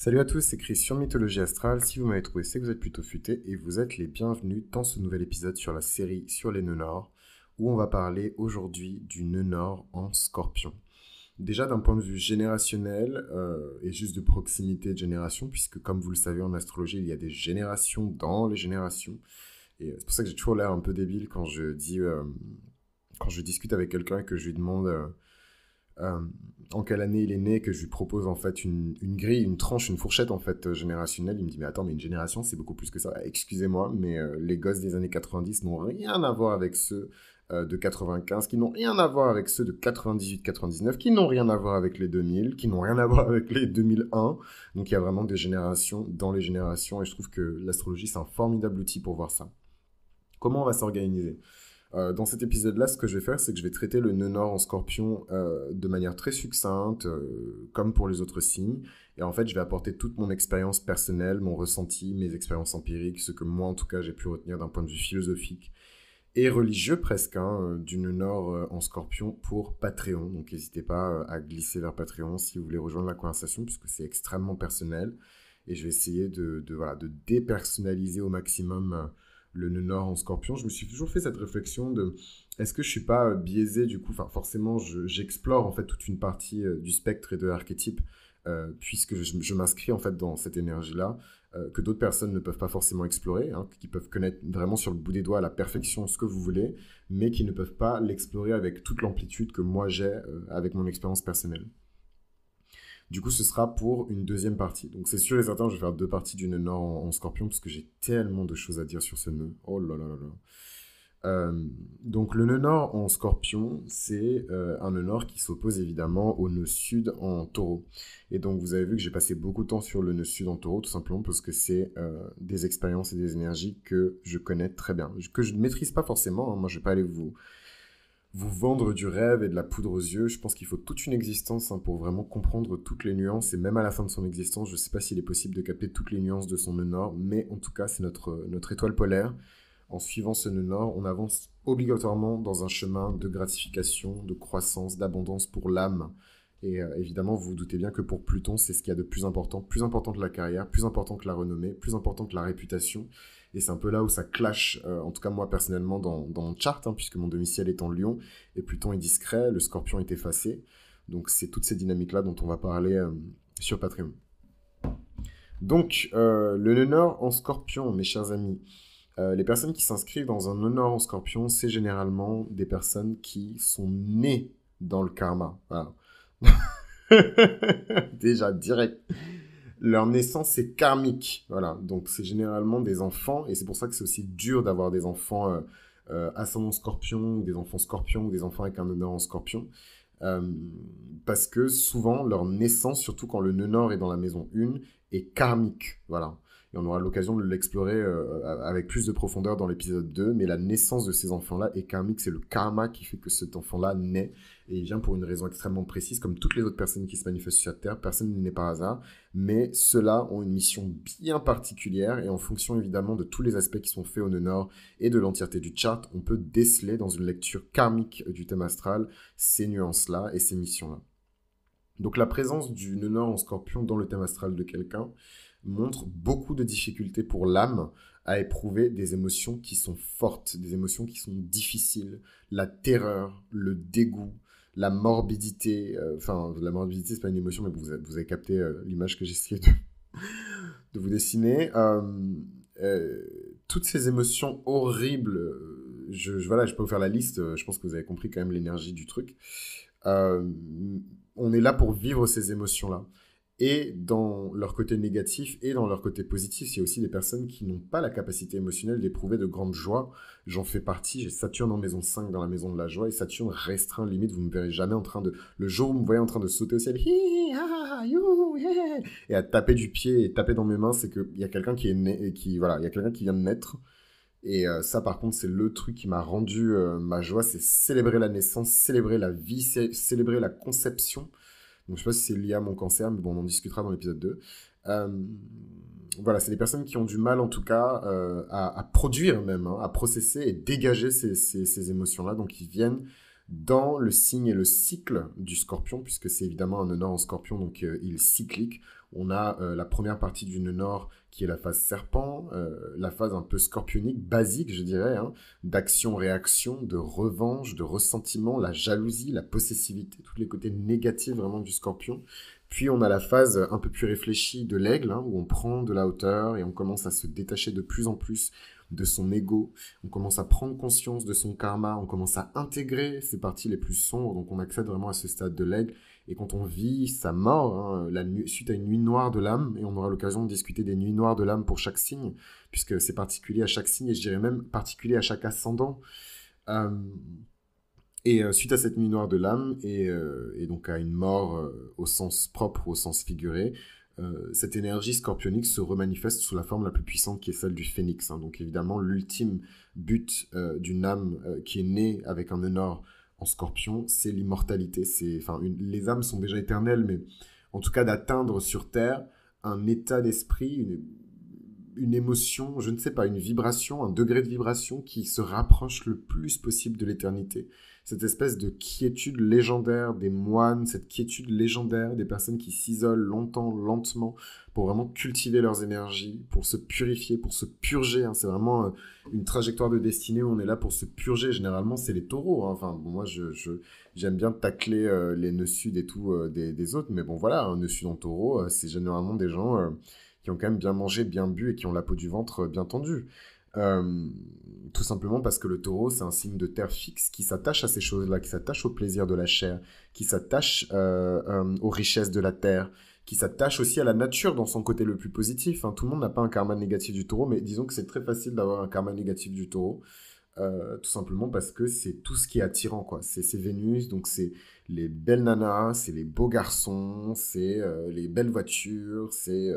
Salut à tous, c'est Chris sur Mythologie Astrale. Si vous m'avez trouvé, c'est que vous êtes plutôt futé et vous êtes les bienvenus dans ce nouvel épisode sur la série sur les nœuds nord, où on va parler aujourd'hui du nœud nord en scorpion. Déjà d'un point de vue générationnel euh, et juste de proximité de génération, puisque comme vous le savez en astrologie, il y a des générations dans les générations. Et c'est pour ça que j'ai toujours l'air un peu débile quand je dis, euh, quand je discute avec quelqu'un et que je lui demande. Euh, euh, en quelle année il est né, que je lui propose en fait une, grille, une tranche, une fourchette en fait euh, générationnelle. Il me dit mais attends mais une génération c'est beaucoup plus que ça. Excusez-moi mais euh, les gosses des années 90 n'ont rien à voir avec ceux de 95, qui n'ont rien à voir avec ceux de 98-99, qui n'ont rien à voir avec les 2000, qui n'ont rien à voir avec les 2001. Donc il y a vraiment des générations dans les générations et je trouve que l'astrologie c'est un formidable outil pour voir ça. Comment on va s'organiser euh, dans cet épisode-là, ce que je vais faire, c'est que je vais traiter le nœud nord en scorpion euh, de manière très succincte, euh, comme pour les autres signes. Et en fait, je vais apporter toute mon expérience personnelle, mon ressenti, mes expériences empiriques, ce que moi, en tout cas, j'ai pu retenir d'un point de vue philosophique et religieux presque, hein, du nœud nord en scorpion pour Patreon. Donc n'hésitez pas à glisser vers Patreon si vous voulez rejoindre la conversation, puisque c'est extrêmement personnel. Et je vais essayer de, de, voilà, de dépersonnaliser au maximum le nœud nord en scorpion, je me suis toujours fait cette réflexion de est-ce que je suis pas euh, biaisé du coup Enfin, forcément, j'explore en fait toute une partie euh, du spectre et de l'archétype, euh, puisque je, m'inscris en fait dans cette énergie-là, que d'autres personnes ne peuvent pas forcément explorer, hein, qui peuvent connaître vraiment sur le bout des doigts à la perfection ce que vous voulez, mais qui ne peuvent pas l'explorer avec toute l'amplitude que moi j'ai avec mon expérience personnelle. Du coup, ce sera pour une deuxième partie. Donc, c'est sûr et certain, je vais faire deux parties du nœud nord en, scorpion parce que j'ai tellement de choses à dire sur ce nœud. Oh là là là là. Euh, donc le nœud nord en scorpion, c'est euh, un nœud nord qui s'oppose évidemment au nœud sud en taureau. Et donc vous avez vu que j'ai passé beaucoup de temps sur le nœud sud en taureau, tout simplement parce que c'est euh, des expériences et des énergies que je connais très bien, que je ne maîtrise pas forcément. Hein. Moi, je ne vais pas aller vous, vous vendre du rêve et de la poudre aux yeux. Je pense qu'il faut toute une existence hein, pour vraiment comprendre toutes les nuances. Et même à la fin de son existence, je ne sais pas s'il est possible de capter toutes les nuances de son nœud nord, mais en tout cas, c'est notre, euh, notre étoile polaire. En suivant ce nœud nord, on avance obligatoirement dans un chemin de gratification, de croissance, d'abondance pour l'âme. Et euh, évidemment, vous vous doutez bien que pour Pluton, c'est ce qu'il y a de plus important, plus important que la carrière, plus important que la renommée, plus important que la réputation. Et c'est un peu là où ça clash, euh, en tout cas moi personnellement, dans, dans mon chart, hein, puisque mon domicile est en Lyon, et Pluton est discret, le scorpion est effacé. Donc c'est toutes ces dynamiques-là dont on va parler euh, sur Patreon. Donc euh, le Nord en scorpion, mes chers amis. les personnes qui s'inscrivent dans un honneur en scorpion, c'est généralement des personnes qui sont nées dans le karma. Voilà. Déjà direct leur naissance est karmique. Voilà, donc c'est généralement des enfants, et c'est pour ça que c'est aussi dur d'avoir des enfants euh, euh, ascendants scorpions, scorpion, ou des enfants scorpions, ou des enfants avec un nœud en scorpion. Euh, parce que souvent, leur naissance, surtout quand le nœud nord est dans la maison 1, est karmique. Voilà. Et on aura l'occasion de l'explorer avec plus de profondeur dans l'épisode 2, mais la naissance de ces enfants-là est karmique, c'est le karma qui fait que cet enfant-là naît et il vient pour une raison extrêmement précise, comme toutes les autres personnes qui se manifestent sur la Terre, personne n'est par hasard, mais ceux-là ont une mission bien particulière, et en fonction évidemment de tous les aspects qui sont faits au nœud nord et de l'entièreté du chart, on peut déceler dans une lecture karmique du thème astral ces nuances-là et ces missions-là. Donc la présence du nœud nord en scorpion dans le thème astral de quelqu'un montre beaucoup de difficultés pour l'âme à éprouver des émotions qui sont fortes, des émotions qui sont difficiles, la terreur, le dégoût, la morbidité, euh, enfin la morbidité c'est pas une émotion, mais vous, avez, capté euh, l'image que j'essayais de, de, vous dessiner. Euh, toutes ces émotions horribles, je, je, voilà, je peux vous faire la liste, je pense que vous avez compris quand même l'énergie du truc. on est là pour vivre ces émotions-là et dans leur côté négatif et dans leur côté positif, c'est aussi des personnes qui n'ont pas la capacité émotionnelle d'éprouver de grandes joies. J'en fais partie, j'ai Saturne en maison 5 dans la maison de la joie et Saturne restreint limite, vous me verrez jamais en train de le jour où vous me voyez en train de sauter au ciel et à taper du pied et taper dans mes mains, c'est qu'il y a quelqu'un qui est qui voilà, il y a quelqu'un qui vient de naître. Et euh, ça, par contre, c'est le truc qui m'a rendu euh, ma joie, c'est célébrer la naissance, célébrer la vie, célébrer la conception je ne sais pas si c'est lié à mon cancer, mais bon, on en discutera dans l'épisode 2. Euh, voilà, c'est des personnes qui ont du mal en tout cas euh, à, produire même, hein, à processer et dégager ces, émotions-là. Donc ils viennent dans le signe et le cycle du scorpion, puisque c'est évidemment un honneur en scorpion, donc euh, il cyclique. On a euh, la première partie du nœud nord qui est la phase serpent, euh, la phase un peu scorpionique, basique, je dirais, hein, d'action-réaction, de revanche, de ressentiment, la jalousie, la possessivité, tous les côtés négatifs vraiment du scorpion. Puis on a la phase un peu plus réfléchie de l'aigle, hein, où on prend de la hauteur et on commence à se détacher de plus en plus de son ego, on commence à prendre conscience de son karma, on commence à intégrer ses parties les plus sombres, donc on accède vraiment à ce stade de l'aigle et quand on vit sa mort, hein, suite à une nuit noire de l'âme, et on aura l'occasion de discuter des nuits noires de l'âme pour chaque signe, puisque c'est particulier à chaque signe, et je dirais même particulier à chaque ascendant. Euh, et euh, suite à cette nuit noire de l'âme, et, euh, donc à une mort au sens propre, au sens figuré, cette énergie scorpionique se remanifeste sous la forme la plus puissante qui est celle du phénix. Hein. Donc évidemment, l'ultime but d'une âme qui est née avec un honneur en scorpion, c'est l'immortalité. C'est, enfin, les âmes sont déjà éternelles, mais en tout cas d'atteindre sur Terre un état d'esprit, une, une, émotion, je ne sais pas, une vibration, un degré de vibration qui se rapproche le plus possible de l'éternité cette espèce de quiétude légendaire des moines, cette quiétude légendaire des personnes qui s'isolent longtemps, lentement, pour vraiment cultiver leurs énergies, pour se purifier, pour se purger. Hein. C'est vraiment euh, une trajectoire de destinée où on est là pour se purger. Généralement, c'est les taureaux. Hein. Enfin, moi, je, j'aime bien tacler euh, les nœuds sud et tout euh, des, autres, mais bon, voilà, un nœud sud en taureau, c'est généralement des gens qui ont quand même bien mangé, bien bu et qui ont la peau du ventre bien tendue. Euh, tout simplement parce que le taureau, c'est un signe de terre fixe qui s'attache à ces choses-là, qui s'attache au plaisir de la chair, qui s'attache euh, euh, aux richesses de la terre, qui s'attache aussi à la nature dans son côté le plus positif. Hein. Tout le monde n'a pas un karma négatif du taureau, mais disons que c'est très facile d'avoir un karma négatif du taureau. tout simplement parce que c'est tout ce qui est attirant, quoi. C'est Vénus, donc c'est les belles nanas, c'est les beaux garçons, c'est les belles voitures, c'est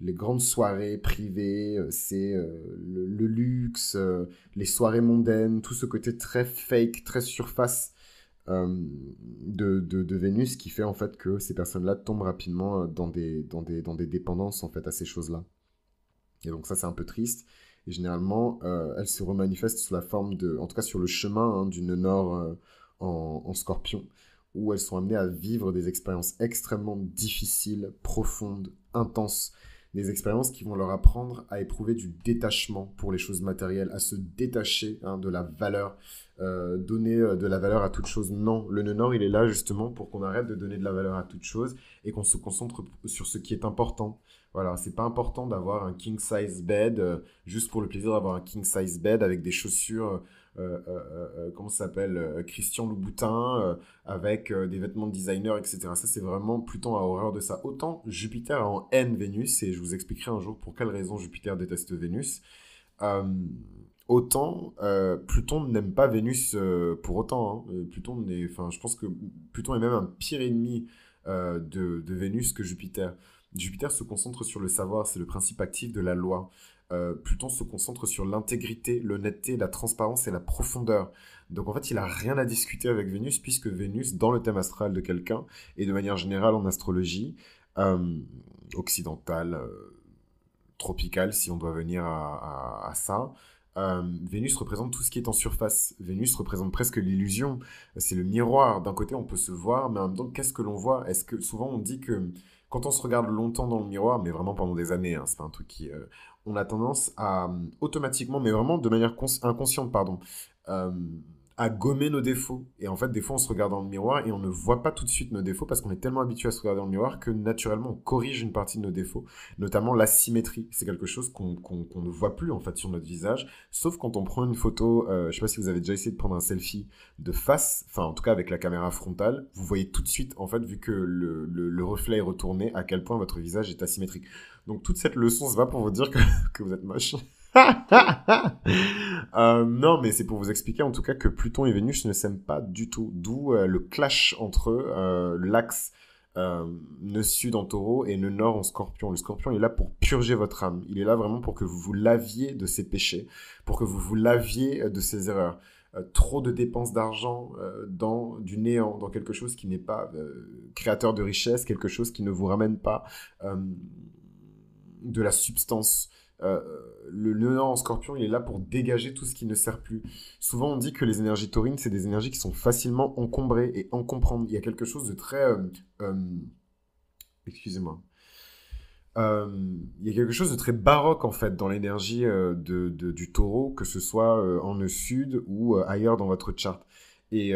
les grandes soirées privées, euh, c'est euh, le, luxe, euh, les soirées mondaines, tout ce côté très fake, très surface de, Vénus qui fait en fait que ces personnes-là tombent rapidement dans des, dans, des, dépendances en fait à ces choses-là. Et donc ça c'est un peu triste. Et généralement, elle se remanifeste sous la forme de, en tout cas sur le chemin hein, d'une Nord en, en, scorpion, où elles sont amenées à vivre des expériences extrêmement difficiles, profondes, intenses, des expériences qui vont leur apprendre à éprouver du détachement pour les choses matérielles, à se détacher hein, de la valeur, euh, donner euh, de la valeur à toute chose. Non, le nœud nord, il est là justement pour qu'on arrête de donner de la valeur à toute chose et qu'on se concentre sur ce qui est important. Voilà, c'est pas important d'avoir un king size bed euh, juste pour le plaisir d'avoir un king size bed avec des chaussures euh, euh, euh, comment ça s'appelle, Christian Louboutin, avec des vêtements de designer, etc. Ça, c'est vraiment Pluton a horreur de ça. Autant Jupiter en haine Vénus, et je vous expliquerai un jour pour quelle raison Jupiter déteste Vénus. Autant Pluton n'aime pas Vénus pour autant. Hein. Pluton enfin, je pense que Pluton est même un pire ennemi de, de, Vénus que Jupiter. Jupiter se concentre sur le savoir, c'est le principe actif de la loi. Euh, Pluton se concentre sur l'intégrité, l'honnêteté, la transparence et la profondeur. Donc en fait, il a rien à discuter avec Vénus puisque Vénus, dans le thème astral de quelqu'un et de manière générale en astrologie euh, occidentale, euh, tropicale, si on doit venir à, ça. Vénus représente tout ce qui est en surface. Vénus représente presque l'illusion. C'est le miroir. D'un côté, on peut se voir, mais en même temps, qu'est-ce que l'on voit Est-ce que souvent on dit que quand on se regarde longtemps dans le miroir, mais vraiment pendant des années, hein, c'est un truc qui on a tendance à euh, automatiquement, mais vraiment de manière inconsciente, pardon, euh, à gommer nos défauts. Et en fait, des fois, on se regarde dans le miroir et on ne voit pas tout de suite nos défauts parce qu'on est tellement habitué à se regarder dans le miroir que naturellement, on corrige une partie de nos défauts, notamment l'asymétrie. C'est quelque chose qu'on ne voit plus en fait sur notre visage, sauf quand on prend une photo. Euh, je sais pas si vous avez déjà essayé de prendre un selfie de face, enfin en tout cas avec la caméra frontale, vous voyez tout de suite en fait vu que le, reflet est retourné à quel point votre visage est asymétrique. Donc toute cette leçon se va pour vous dire que, que vous êtes moche. Euh, non, mais c'est pour vous expliquer en tout cas que Pluton et Vénus ne s'aiment pas du tout, d'où euh, le clash entre euh, l'axe ne sud en taureau et ne nord en scorpion. Le scorpion est là pour purger votre âme, il est là vraiment pour que vous vous laviez de ses péchés, pour que vous vous laviez de ses erreurs. trop de dépenses d'argent dans du néant, dans quelque chose qui n'est pas créateur de richesse, quelque chose qui ne vous ramène pas de la substance euh, le nœud en scorpion, il est là pour dégager tout ce qui ne sert plus. Souvent, on dit que les énergies taurines, c'est des énergies qui sont facilement encombrées et comprendre Il y a quelque chose de très. Euh, euh, excusez-moi. il y a quelque chose de très baroque en fait dans l'énergie de, du taureau, que ce soit en le sud ou ailleurs dans votre charte. Et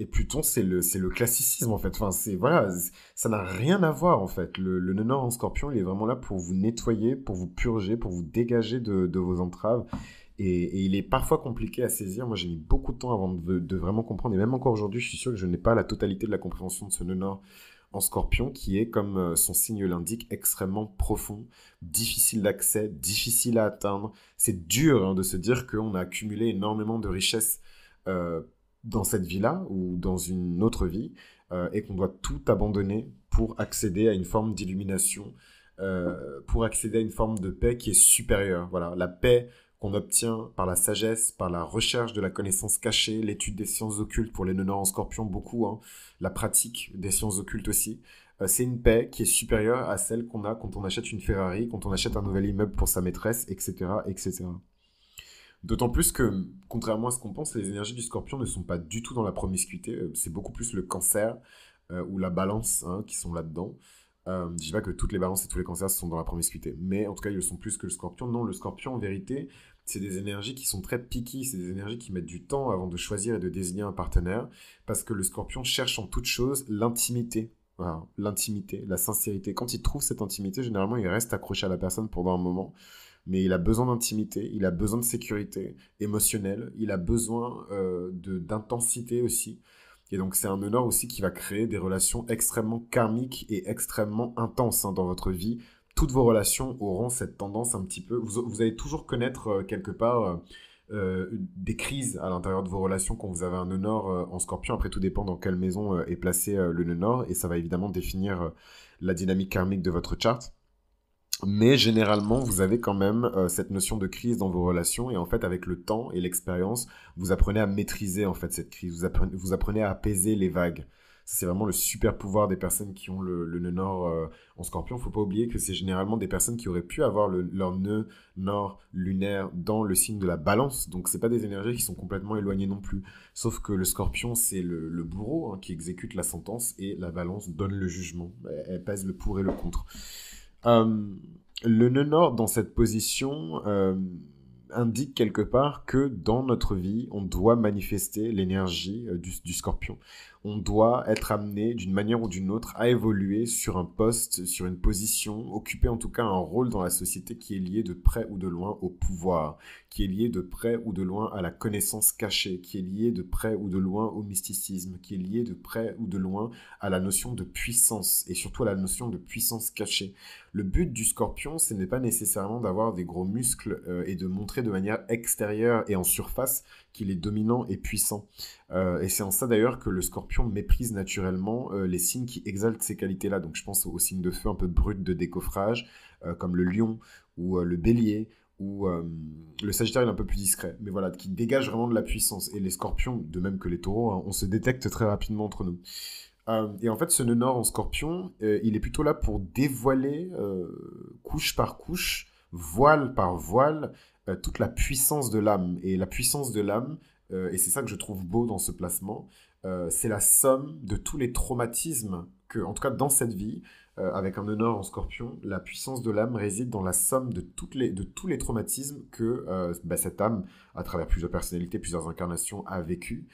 et Pluton, c'est le, c'est le classicisme, en fait. Enfin, c'est, voilà, ça n'a rien à voir, en fait. Le, le nord en scorpion, il est vraiment là pour vous nettoyer, pour vous purger, pour vous dégager de, vos entraves. Et, il est parfois compliqué à saisir. Moi, j'ai mis beaucoup de temps avant de, vraiment comprendre. Et même encore aujourd'hui, je suis sûr que je n'ai pas la totalité de la compréhension de ce nord en scorpion qui est, comme euh, son signe l'indique, extrêmement profond, difficile d'accès, difficile à atteindre. C'est dur hein, de se dire qu'on a accumulé énormément de richesses euh, dans cette vie-là ou dans une autre vie euh, et qu'on doit tout abandonner pour accéder à une forme d'illumination, euh, pour accéder à une forme de paix qui est supérieure. Voilà, la paix qu'on obtient par la sagesse, par la recherche de la connaissance cachée, l'étude des sciences occultes pour les non en scorpion, beaucoup, hein, la pratique des sciences occultes aussi. Euh, c'est une paix qui est supérieure à celle qu'on a quand on achète une Ferrari, quand on achète un nouvel immeuble pour sa maîtresse, etc. etc. D'autant plus que, contrairement à ce qu'on pense, les énergies du scorpion ne sont pas du tout dans la promiscuité. Euh, c'est beaucoup plus le cancer euh, ou la balance hein, qui sont là-dedans. Euh, je ne dis pas que toutes les balances et tous les cancers sont dans la promiscuité, mais en tout cas, ils le sont plus que le scorpion. Non, le scorpion, en vérité, c'est des énergies qui sont très piquées, c'est des énergies qui mettent du temps avant de choisir et de désigner un partenaire, parce que le scorpion cherche en toute chose l'intimité. l'intimité, la sincérité. Quand il trouve cette intimité, généralement, il reste accroché à la personne pendant un moment mais il a besoin d'intimité, il a besoin de sécurité émotionnelle, il a besoin euh, de d'intensité aussi. Et donc c'est un honneur aussi qui va créer des relations extrêmement karmiques et extrêmement intenses hein, dans votre vie. Toutes vos relations auront cette tendance un petit peu. Vous, allez toujours connaître euh, quelque part. Euh, des crises à l'intérieur de vos relations quand vous avez un nœud en scorpion. Après, tout dépend dans quelle maison est placé le nœud nord et ça va évidemment définir la dynamique karmique de votre charte. Mais généralement, vous avez quand même euh, cette notion de crise dans vos relations et en fait, avec le temps et l'expérience, vous apprenez à maîtriser en fait cette crise. Vous apprenez, vous apprenez à apaiser les vagues. C'est vraiment le super pouvoir des personnes qui ont le, le nœud nord euh, en scorpion. Il Faut pas oublier que c'est généralement des personnes qui auraient pu avoir le, leur nœud nord lunaire dans le signe de la balance. Donc c'est pas des énergies qui sont complètement éloignées non plus. Sauf que le scorpion, c'est le, bourreau hein, qui exécute la sentence et la balance donne le jugement. elle pèse le pour et le contre. Euh, le nœud nord dans cette position euh, indique quelque part que dans notre vie, on doit manifester l'énergie euh, du, du, scorpion on doit être amené d'une manière ou d'une autre à évoluer sur un poste, sur une position, occuper en tout cas un rôle dans la société qui est lié de près ou de loin au pouvoir, qui est lié de près ou de loin à la connaissance cachée, qui est lié de près ou de loin au mysticisme, qui est lié de près ou de loin à la notion de puissance et surtout à la notion de puissance cachée. Le but du scorpion, ce n'est pas nécessairement d'avoir des gros muscles euh, et de montrer de manière extérieure et en surface qu'il est dominant et puissant. Euh, et c'est en ça d'ailleurs que le scorpion Scorpion méprise naturellement euh, les signes qui exaltent ces qualités-là. Donc je pense aux signes de feu un peu bruts de décoffrage, euh, comme le lion ou euh, le bélier, ou le sagittaire est un peu plus discret, mais voilà, qui dégage vraiment de la puissance. Et les scorpions, de même que les taureaux, hein, on se détecte très rapidement entre nous. et en fait, ce nœud nord en scorpion, il est plutôt là pour dévoiler couche par couche, voile par voile, toute la puissance de l'âme. Et la puissance de l'âme, et c'est ça que je trouve beau dans ce placement, euh, c'est la somme de tous les traumatismes que, en tout cas dans cette vie, euh, avec un honneur en scorpion, la puissance de l'âme réside dans la somme de, toutes tous les traumatismes que euh, bah, cette âme, à travers plusieurs personnalités, plusieurs incarnations, a vécu,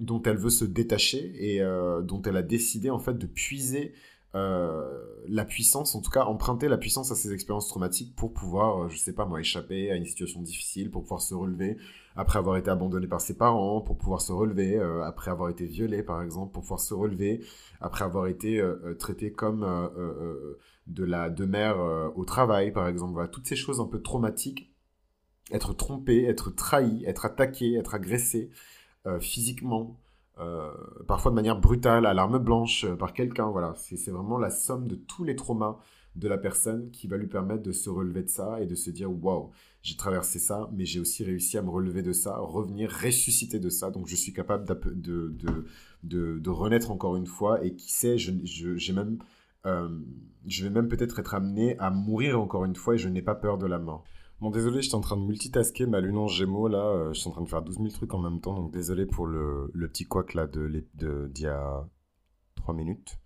dont elle veut se détacher et dont elle a décidé en fait de puiser la puissance, en tout cas emprunter la puissance à ses expériences traumatiques pour pouvoir, je sais pas moi, échapper à une situation difficile, pour pouvoir se relever, après avoir été abandonné par ses parents pour pouvoir se relever, euh, après avoir été violé par exemple pour pouvoir se relever, après avoir été euh, euh, traité comme de la de mère au travail par exemple, voilà toutes ces choses un peu traumatiques, être trompé, être trahi, être attaqué, être agressé physiquement, parfois de manière brutale à l'arme blanche par quelqu'un, voilà c'est vraiment la somme de tous les traumas de la personne qui va lui permettre de se relever de ça et de se dire waouh, j'ai traversé ça, mais j'ai aussi réussi à me relever de ça, revenir ressusciter de ça. Donc je suis capable de, de, renaître encore une fois et qui sait, je, même, euh, je vais même peut-être être amené à mourir encore une fois et je n'ai pas peur de la mort. Bon, désolé, je en train de multitasker ma lune en gémeaux, là. Euh, je suis en train de faire 12 000 trucs en même temps, donc désolé pour le, petit couac, là, d'il de, de, y a 3 minutes.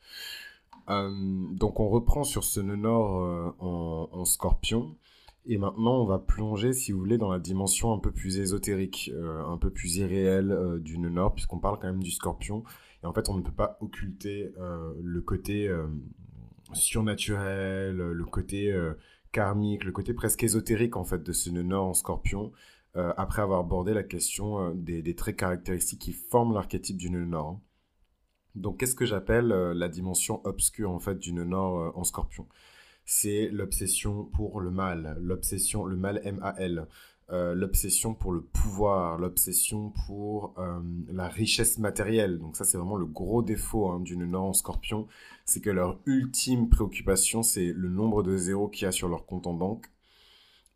Euh, donc on reprend sur ce nœud nord euh, en, scorpion. Et maintenant, on va plonger, si vous voulez, dans la dimension un peu plus ésotérique, euh, un peu plus irréelle du nœud nord, puisqu'on parle quand même du scorpion. Et en fait, on ne peut pas occulter le côté surnaturel, le côté karmique, le côté presque ésotérique, en fait, de ce nœud nord en scorpion, après avoir abordé la question des, des traits caractéristiques qui forment l'archétype du nœud nord. Donc, qu'est-ce que j'appelle euh, la dimension obscure en fait du nœud euh, en scorpion C'est l'obsession pour le mal, l'obsession, le mal M-A-L, euh, l'obsession pour le pouvoir, l'obsession pour la richesse matérielle. Donc ça, c'est vraiment le gros défaut hein, d'une Nord en scorpion, c'est que leur ultime préoccupation, c'est le nombre de zéros qu'il y a sur leur compte en banque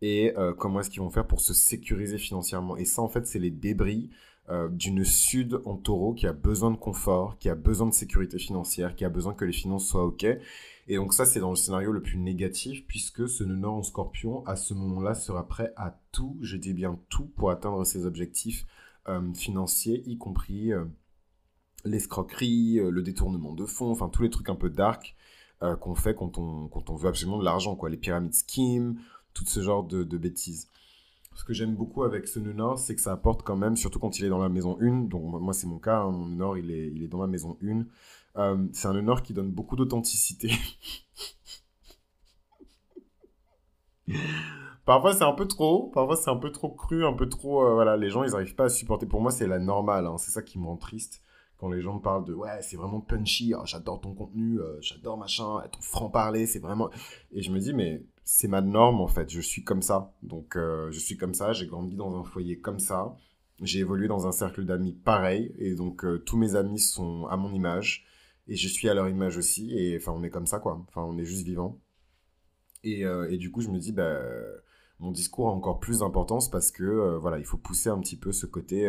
et comment est-ce qu'ils vont faire pour se sécuriser financièrement. Et ça, en fait, c'est les débris euh, d'une sud en taureau qui a besoin de confort, qui a besoin de sécurité financière, qui a besoin que les finances soient OK. Et donc ça, c'est dans le scénario le plus négatif, puisque ce nœud nord en scorpion, à ce moment-là, sera prêt à tout, je dis bien tout, pour atteindre ses objectifs euh, financiers, y compris euh, l'escroquerie, le détournement de fonds, enfin tous les trucs un peu dark qu'on fait quand on, veut absolument de l'argent, quoi. Les pyramides schemes, tout ce genre de bêtises ce que j'aime beaucoup avec ce nord, c'est que ça apporte quand même, surtout quand il est dans la maison 1, donc moi c'est mon cas, hein. mon nœud il est, il est dans la maison 1, euh, c'est un nord qui donne beaucoup d'authenticité. parfois c'est un peu trop, parfois c'est un peu trop cru, un peu trop, euh, voilà, les gens ils n'arrivent pas à supporter, pour moi c'est la normale, hein. c'est ça qui me rend triste. Quand les gens parlent de ouais, c'est vraiment punchy, oh, j'adore ton contenu, euh, j'adore machin, ton franc-parler, c'est vraiment. Et je me dis, mais c'est ma norme en fait. Je suis comme ça. Donc euh, je suis comme ça. J'ai grandi dans un foyer comme ça. J'ai évolué dans un cercle d'amis pareil. Et donc euh, tous mes amis sont à mon image. Et je suis à leur image aussi. Et enfin on est comme ça quoi. Enfin on est juste vivant. Et, euh, et, du coup je me dis bah mon discours a encore plus d'importance parce que voilà il faut pousser un petit peu ce côté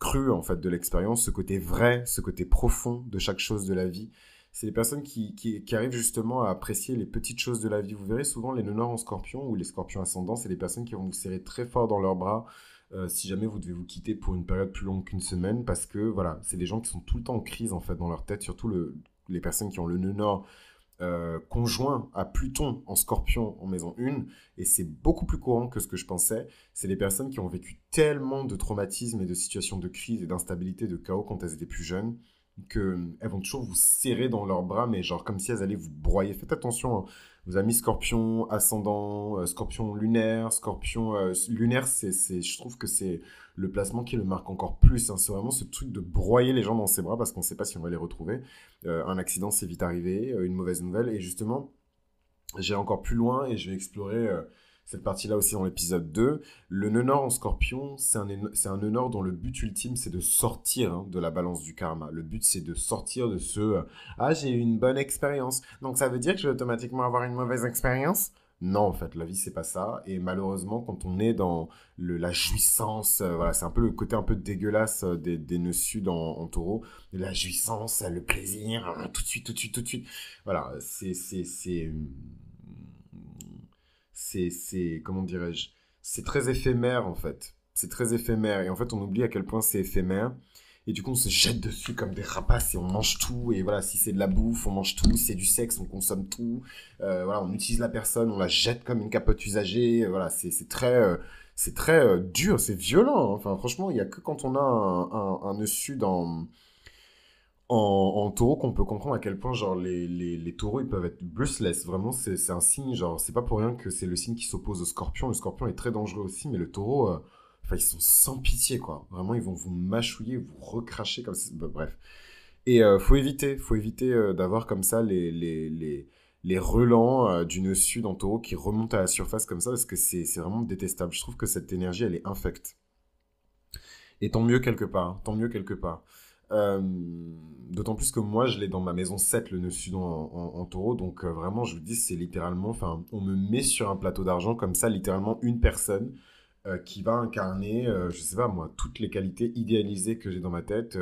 cru en fait de l'expérience, ce côté vrai, ce côté profond de chaque chose de la vie c'est les personnes qui, arrivent justement à apprécier les petites choses de la vie. Vous verrez souvent les nords en scorpion ou les scorpions ascendants, c'est les personnes qui vont vous serrer très fort dans leurs bras euh, si jamais vous devez vous quitter pour une période plus longue qu'une semaine, parce que voilà, c'est des gens qui sont tout le temps en crise en fait dans leur tête, surtout les personnes qui ont le nœud nord euh, conjoint à Pluton en scorpion en maison 1, et c'est beaucoup plus courant que ce que je pensais, c'est les personnes qui ont vécu tellement de traumatismes et de situations de crise et d'instabilité, de chaos quand elles étaient plus jeunes, qu'elles vont toujours vous serrer dans leurs bras, mais genre comme si elles allaient vous broyer. Faites attention, vous hein. vos amis scorpion, ascendant, euh, scorpion lunaire, scorpion euh, lunaire, c'est, je trouve que c'est le placement qui le marque encore plus. Hein. C'est vraiment ce truc de broyer les gens dans ses bras parce qu'on ne sait pas si on va les retrouver. Euh, un accident, c'est vite arrivé, une mauvaise nouvelle. Et justement, j'ai encore plus loin et je vais explorer cette partie-là aussi dans l'épisode 2. Le nœud nord en scorpion, c'est un, un nœud nord dont le but ultime, c'est de sortir hein, de la balance du karma. Le but, c'est de sortir de ce euh, Ah, j'ai eu une bonne expérience. Donc ça veut dire que je vais automatiquement avoir une mauvaise expérience non, en fait, la vie, c'est pas ça. Et malheureusement, quand on est dans le, la jouissance, euh, voilà, c'est un peu le côté un peu dégueulasse euh, des, des nœuds sud en, en, taureau. La jouissance, le plaisir, hein, tout de suite, tout de suite, tout de suite. Voilà, c'est c'est, comment dirais-je, c'est très éphémère en fait. C'est très éphémère. Et en fait, on oublie à quel point c'est éphémère. Et du coup, on se jette dessus comme des rapaces et on mange tout. Et voilà, si c'est de la bouffe, on mange tout. Si c'est du sexe, on consomme tout. Euh, voilà, on utilise la personne, on la jette comme une capote usagée. Euh, voilà, c'est très, c'est très euh, dur, c'est violent. Hein. Enfin, franchement, il n'y a que quand on a un, un, un, en, taureau qu'on peut comprendre à quel point genre les, taureaux ils peuvent être brusques. vraiment c'est, un signe genre c'est pas pour rien que c'est le signe qui s'oppose au scorpion le scorpion est très dangereux aussi mais le taureau euh, enfin ils sont sans pitié quoi vraiment ils vont vous mâchouiller vous recracher comme bah, bref et euh, faut éviter faut éviter euh, d'avoir comme ça les les, les, les relents d'une nœud sud en taureau qui remontent à la surface comme ça parce que c'est, c'est vraiment détestable je trouve que cette énergie elle est infecte et tant mieux quelque part hein, tant mieux quelque part euh, d'autant plus que moi, je l'ai dans ma maison 7, le nœud sud en, taureau. Donc, euh, vraiment, je vous dis, c'est littéralement. Enfin, on me met sur un plateau d'argent comme ça, littéralement une personne euh, qui va incarner, je sais pas moi, toutes les qualités idéalisées que j'ai dans ma tête.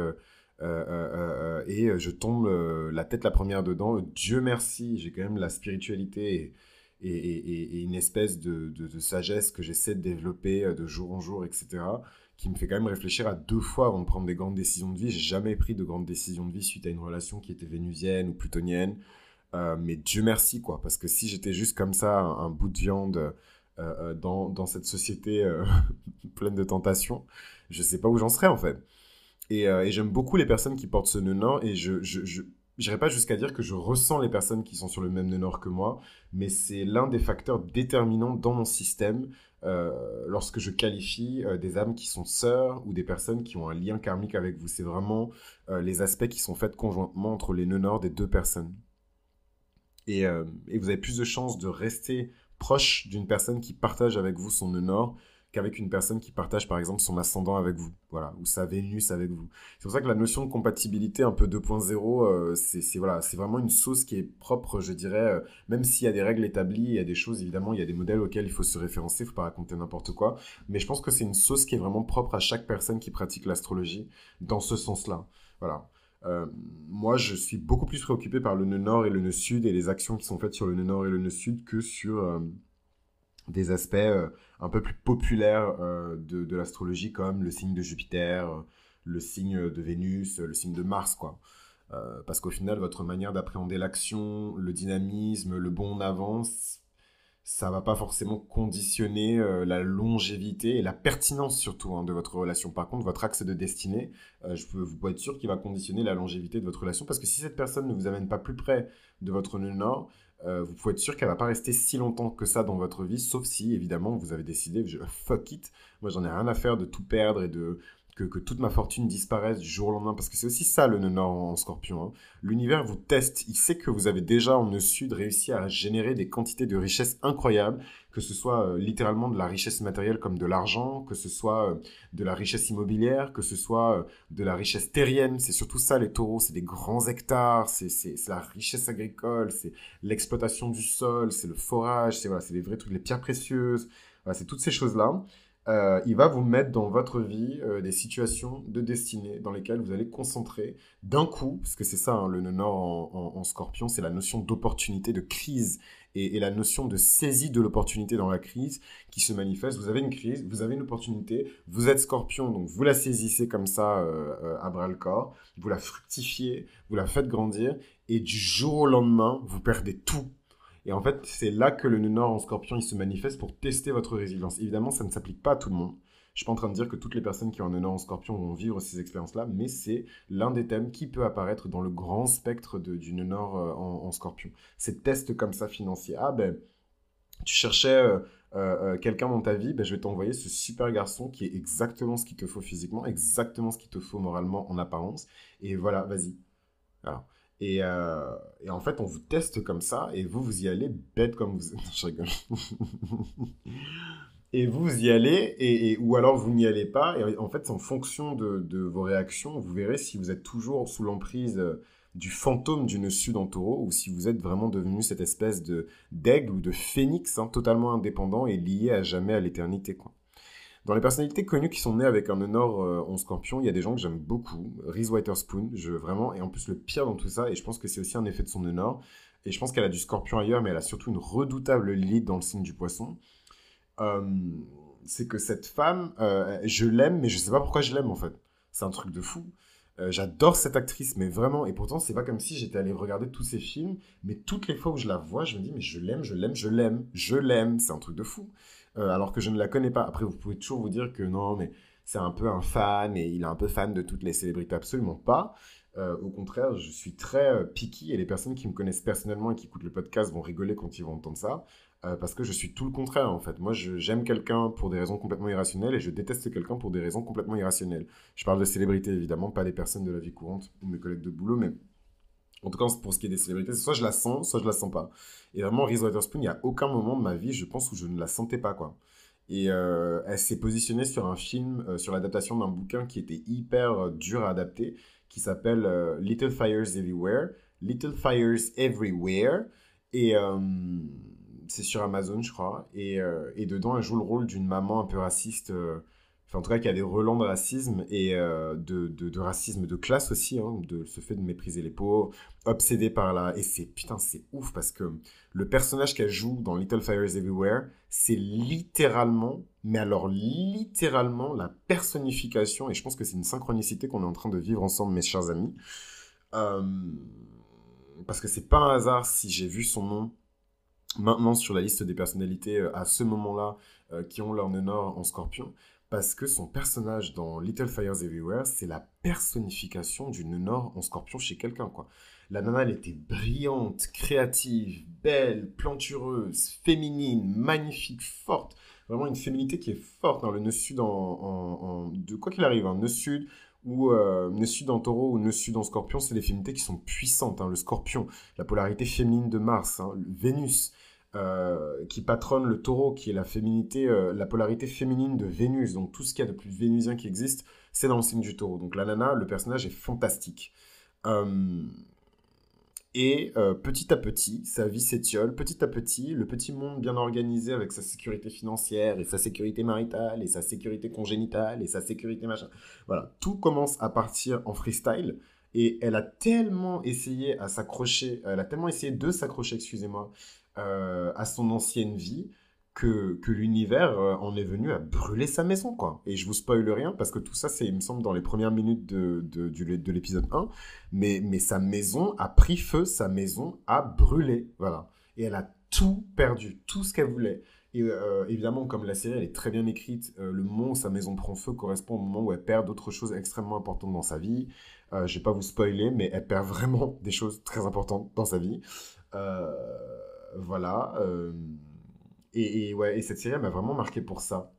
et je tombe la tête la première dedans. Dieu merci, j'ai quand même la spiritualité et, une espèce de sagesse que j'essaie de développer de jour en jour, etc qui me fait quand même réfléchir à deux fois avant de prendre des grandes décisions de vie. J'ai jamais pris de grandes décisions de vie suite à une relation qui était vénusienne ou plutonienne. Euh, mais Dieu merci, quoi. Parce que si j'étais juste comme ça, un, bout de viande euh, euh, dans, dans, cette société pleine de tentations, je sais pas où j'en serais, en fait. Et, j'aime beaucoup les personnes qui portent ce nœud et je, j'irai pas jusqu'à dire que je ressens les personnes qui sont sur le même nœud nord que moi, mais c'est l'un des facteurs déterminants dans mon système euh, lorsque je qualifie euh, des âmes qui sont sœurs ou des personnes qui ont un lien karmique avec vous. C'est vraiment euh, les aspects qui sont faits conjointement entre les nœuds nord des deux personnes. Et, et vous avez plus de chances de rester proche d'une personne qui partage avec vous son nœud nord qu'avec une personne qui partage par exemple son ascendant avec vous, voilà, ou sa Vénus avec vous. C'est pour ça que la notion de compatibilité un peu 2.0, euh, c'est voilà, c'est vraiment une sauce qui est propre, je dirais, euh, même s'il y a des règles établies, il y a des choses évidemment, il y a des modèles auxquels il faut se référencer, il faut pas raconter n'importe quoi, mais je pense que c'est une sauce qui est vraiment propre à chaque personne qui pratique l'astrologie dans ce sens-là, voilà. Euh, moi, je suis beaucoup plus préoccupé par le nœud nord et le nœud sud et les actions qui sont faites sur le nœud nord et le nœud sud que sur des aspects euh, un peu plus populaires euh, de, l'astrologie comme le signe de Jupiter, euh, le signe de Vénus, le signe de Mars, quoi. parce qu'au final, votre manière d'appréhender l'action, le dynamisme, le bon avance, ça va pas forcément conditionner la longévité et la pertinence surtout hein, de votre relation. Par contre, votre axe de destinée, je peux vous être sûr qu'il va conditionner la longévité de votre relation parce que si cette personne ne vous amène pas plus près de votre nœud nord, euh, vous pouvez être sûr qu'elle va pas rester si longtemps que ça dans votre vie, sauf si évidemment vous avez décidé, je, fuck it, moi j'en ai rien à faire de tout perdre et de, que, toute ma fortune disparaisse du jour au lendemain, parce que c'est aussi ça le nœud nord en, scorpion. Hein. L'univers vous teste, il sait que vous avez déjà en nœud sud réussi à générer des quantités de richesses incroyables, que ce soit euh, littéralement de la richesse matérielle comme de l'argent, que ce soit euh, de la richesse immobilière, que ce soit euh, de la richesse terrienne, c'est surtout ça les taureaux, c'est des grands hectares, c'est la richesse agricole, c'est l'exploitation du sol, c'est le forage, c'est voilà, les vrais trucs, les pierres précieuses, c'est toutes ces choses-là. Euh, il va vous mettre dans votre vie euh, des situations de destinée dans lesquelles vous allez concentrer d'un coup, parce que c'est ça hein, le nœud nord en, scorpion, c'est la notion d'opportunité, de crise et, la notion de saisie de l'opportunité dans la crise qui se manifeste. Vous avez une crise, vous avez une opportunité, vous êtes scorpion, donc vous la saisissez comme ça euh, à bras le corps, vous la fructifiez, vous la faites grandir, et du jour au lendemain, vous perdez tout et en fait, c'est là que le nœud nord en scorpion, il se manifeste pour tester votre résilience. Évidemment, ça ne s'applique pas à tout le monde. Je suis pas en train de dire que toutes les personnes qui ont un nœud nord en scorpion vont vivre ces expériences-là, mais c'est l'un des thèmes qui peut apparaître dans le grand spectre du nœud nord euh, en, scorpion. Ces tests comme ça financiers. Ah ben, tu cherchais... Euh, euh, quelqu'un dans ta vie, ben, je vais t'envoyer ce super garçon qui est exactement ce qu'il te faut physiquement, exactement ce qu'il te faut moralement en apparence. Et voilà, vas-y. Alors, euh, et, en fait, on vous teste comme ça, et vous, vous y allez bête comme vous êtes. Je rigole. et vous, vous y allez, et, ou alors vous n'y allez pas. Et en fait, en fonction de, vos réactions, vous verrez si vous êtes toujours sous l'emprise euh, du fantôme d'une sud en taureau, ou si vous êtes vraiment devenu cette espèce de d'aigle ou de phénix hein, totalement indépendant et lié à jamais à l'éternité. Dans les personnalités connues qui sont nées avec un honneur en euh, scorpion, il y a des gens que j'aime beaucoup. Reese Witherspoon, je vraiment, et en plus le pire dans tout ça, et je pense que c'est aussi un effet de son honneur, et je pense qu'elle a du scorpion ailleurs, mais elle a surtout une redoutable Lilith dans le signe du poisson. Euh, c'est que cette femme, euh, je l'aime, mais je ne sais pas pourquoi je l'aime en fait. C'est un truc de fou. j'adore cette actrice, mais vraiment. Et pourtant, c'est pas comme si j'étais allé regarder tous ses films. Mais toutes les fois où je la vois, je me dis, mais je l'aime, je l'aime, je l'aime, je l'aime. C'est un truc de fou. Euh, alors que je ne la connais pas. Après, vous pouvez toujours vous dire que non, mais c'est un peu un fan et il est un peu fan de toutes les célébrités. Absolument pas. Euh, au contraire, je suis très euh, picky et les personnes qui me connaissent personnellement et qui écoutent le podcast vont rigoler quand ils vont entendre ça. parce que je suis tout le contraire en fait. Moi, j'aime quelqu'un pour des raisons complètement irrationnelles et je déteste quelqu'un pour des raisons complètement irrationnelles. Je parle de célébrités évidemment, pas des personnes de la vie courante ou mes collègues de boulot, même en tout cas, pour ce qui est des célébrités, soit je la sens, soit je la sens pas. Et vraiment, Reese Witherspoon, il n'y a aucun moment de ma vie, je pense, où je ne la sentais pas, quoi. Et euh, elle s'est positionnée sur un film, euh, sur l'adaptation d'un bouquin qui était hyper euh, dur à adapter, qui s'appelle Little Fires Everywhere. Little Fires Everywhere. Et c'est sur Amazon, je crois. Et, et, dedans, elle joue le rôle d'une maman un peu raciste enfin, en tout cas, qu'il y a des relents de racisme et euh, de, racisme de classe aussi, hein, de ce fait de mépriser les pauvres, obsédé par la. Et c'est putain, c'est ouf parce que le personnage qu'elle joue dans Little Fires Everywhere, c'est littéralement, mais alors littéralement, la personnification, et je pense que c'est une synchronicité qu'on est en train de vivre ensemble, mes chers amis. Euh, parce que c'est pas un hasard si j'ai vu son nom maintenant sur la liste des personnalités euh, à ce moment-là qui ont leur honneur en scorpion parce que son personnage dans Little Fires Everywhere, c'est la personnification du nord en scorpion chez quelqu'un, quoi. La nana, elle était brillante, créative, belle, plantureuse, féminine, magnifique, forte. Vraiment une féminité qui est forte. Dans hein. Le nœud sud, en, de quoi qu'il arrive, un hein. nœud sud ou euh, nœud sud en taureau ou nœud sud en scorpion, c'est des féminités qui sont puissantes. Hein. Le scorpion, la polarité féminine de Mars, Vénus, euh, qui patronne le taureau, qui est la féminité, euh, la polarité féminine de Vénus. Donc tout ce qu'il y a de plus vénusien qui existe, c'est dans le signe du taureau. Donc la nana, le personnage est fantastique. Euh, et petit à petit, sa vie s'étiole. Petit à petit, le petit monde bien organisé avec sa sécurité financière et sa sécurité maritale et sa sécurité congénitale et sa sécurité machin. Voilà, tout commence à partir en freestyle. Et elle a tellement essayé à s'accrocher, elle a tellement essayé de s'accrocher, excusez-moi, euh, à son ancienne vie que, que l'univers euh, en est venu à brûler sa maison, quoi. Et je vous spoile rien, parce que tout ça, c'est, il me semble, dans les premières minutes de, de, de, l'épisode 1, mais, mais sa maison a pris feu, sa maison a brûlé, voilà. Et elle a tout perdu, tout ce qu'elle voulait. Et euh, évidemment, comme la série, elle est très bien écrite, le moment où sa maison prend feu correspond au moment où elle perd d'autres choses extrêmement importantes dans sa vie. Euh, je vais pas vous spoiler, mais elle perd vraiment des choses très importantes dans sa vie. Euh, voilà. Euh, et, ouais, cette série, m'a vraiment marqué pour ça.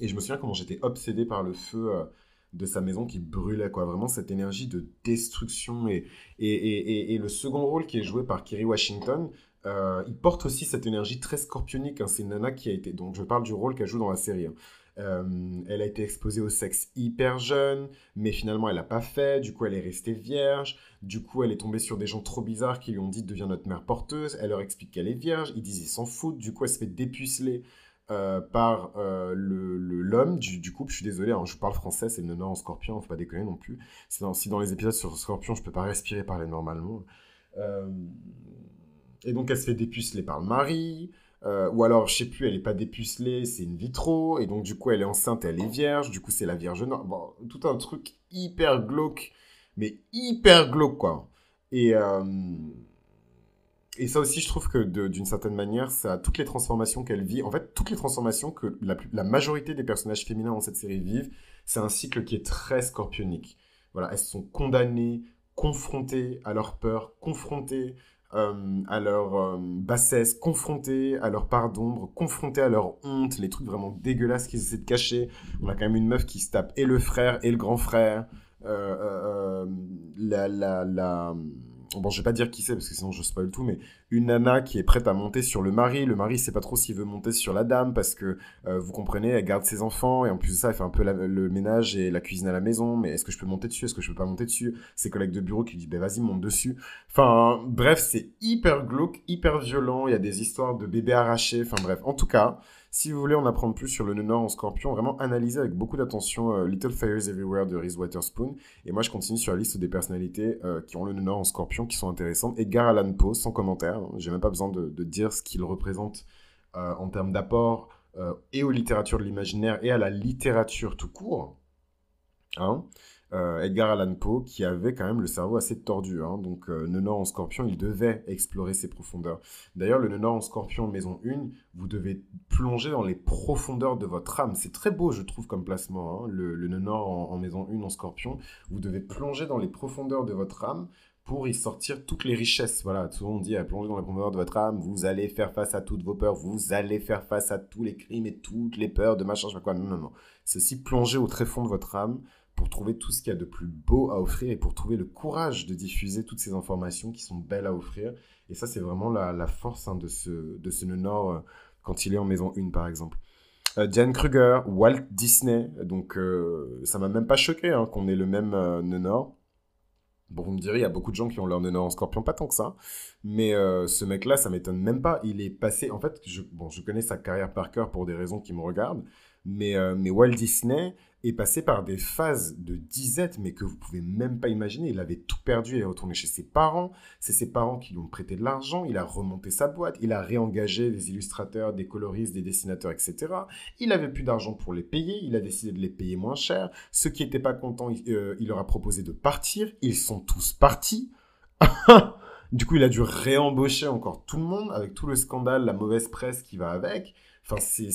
Et je me souviens comment j'étais obsédé par le feu euh, de sa maison qui brûlait, quoi. Vraiment cette énergie de destruction. Et, et, et, le second rôle qui est joué par Kerry Washington, euh, il porte aussi cette énergie très scorpionique. Hein. C'est nana qui a été. Donc je parle du rôle qu'elle joue dans la série. Hein. Euh, elle a été exposée au sexe hyper jeune, mais finalement elle n'a pas fait, du coup elle est restée vierge, du coup elle est tombée sur des gens trop bizarres qui lui ont dit deviens notre mère porteuse, elle leur explique qu'elle est vierge, ils disent ils s'en foutent, du coup elle se fait dépuceler euh, par euh, l'homme du, coup Je suis désolé, hein, je parle français, c'est le nord en scorpion, faut pas déconner non plus. C'est si dans les épisodes sur scorpion, je peux pas respirer, parler normalement. Et donc elle se fait dépuceler par le mari, euh, ou alors, je sais plus, elle n'est pas dépucelée, c'est une vitro, et donc du coup, elle est enceinte, elle est vierge, du coup, c'est la vierge noire. Bon, tout un truc hyper glauque, mais hyper glauque, quoi. Et, euh, et ça aussi, je trouve que d'une certaine manière, ça, a toutes les transformations qu'elle vit, en fait, toutes les transformations que la, la majorité des personnages féminins dans cette série vivent, c'est un cycle qui est très scorpionique. Voilà, elles sont condamnées, confrontées à leur peur, confrontées euh, à leur euh, bassesse, confrontés à leur part d'ombre, confrontés à leur honte, les trucs vraiment dégueulasses qu'ils essaient de cacher. On a quand même une meuf qui se tape et le frère et le grand frère. Euh, la, bon, je vais pas dire qui c'est parce que sinon je spoil tout, mais une nana qui est prête à monter sur le mari. Le mari sait pas trop s'il veut monter sur la dame parce que euh, vous comprenez, elle garde ses enfants et en plus de ça, elle fait un peu le ménage et la cuisine à la maison. Mais est-ce que je peux monter dessus Est-ce que je peux pas monter dessus Ses collègues de bureau qui lui disent bah, vas-y, monte dessus. Enfin, bref, c'est hyper glauque, hyper violent. Il y a des histoires de bébés arrachés. Enfin, bref, en tout cas. Si vous voulez en apprendre plus sur le nœud nord en scorpion, vraiment analysez avec beaucoup d'attention euh, Little Fires Everywhere de Reese Witherspoon. Et moi, je continue sur la liste des personnalités euh, qui ont le nœud nord en scorpion, qui sont intéressantes. Edgar Allan Poe, sans commentaire, hein. j'ai même pas besoin de, dire ce qu'il représente euh, en termes d'apport et aux littératures de l'imaginaire et à la littérature tout court. Hein euh, Edgar Allan Poe, qui avait quand même le cerveau assez tordu. Hein. Donc, euh, le Nenor en scorpion, il devait explorer ses profondeurs. D'ailleurs, le Nenor en scorpion maison 1, vous devez plonger dans les profondeurs de votre âme. C'est très beau, je trouve, comme placement. Hein. Le, le Nenor en, maison 1 en scorpion, vous devez plonger dans les profondeurs de votre âme pour y sortir toutes les richesses. Voilà, souvent on dit à plonger dans les profondeurs de votre âme, vous allez faire face à toutes vos peurs, vous allez faire face à tous les crimes et toutes les peurs de machin, je sais pas quoi. Non, non, non. Ceci, plonger au fond de votre âme, pour trouver tout ce qu'il y a de plus beau à offrir et pour trouver le courage de diffuser toutes ces informations qui sont belles à offrir. Et ça, c'est vraiment la, force hein, de, ce, de ce Nord euh, quand il est en maison 1, par exemple. Euh, Diane Kruger, Walt Disney, donc euh, ça m'a même pas choqué hein, qu'on ait le même euh, Nenor. Bon, vous me direz, il y a beaucoup de gens qui ont leur Nenor en scorpion, pas tant que ça. Mais ce mec-là, ça m'étonne même pas. Il est passé, en fait, je, bon, je connais sa carrière par cœur pour des raisons qui me regardent. Mais, mais Walt Disney, est passé par des phases de disette, mais que vous pouvez même pas imaginer. Il avait tout perdu, et est retourné chez ses parents, c'est ses parents qui lui ont prêté de l'argent, il a remonté sa boîte, il a réengagé des illustrateurs, des coloristes, des dessinateurs, etc. Il avait plus d'argent pour les payer, il a décidé de les payer moins cher. Ceux qui n'étaient pas contents, euh, il leur a proposé de partir, ils sont tous partis. du coup, il a dû réembaucher encore tout le monde avec tout le scandale, la mauvaise presse qui va avec. Enfin, c'est...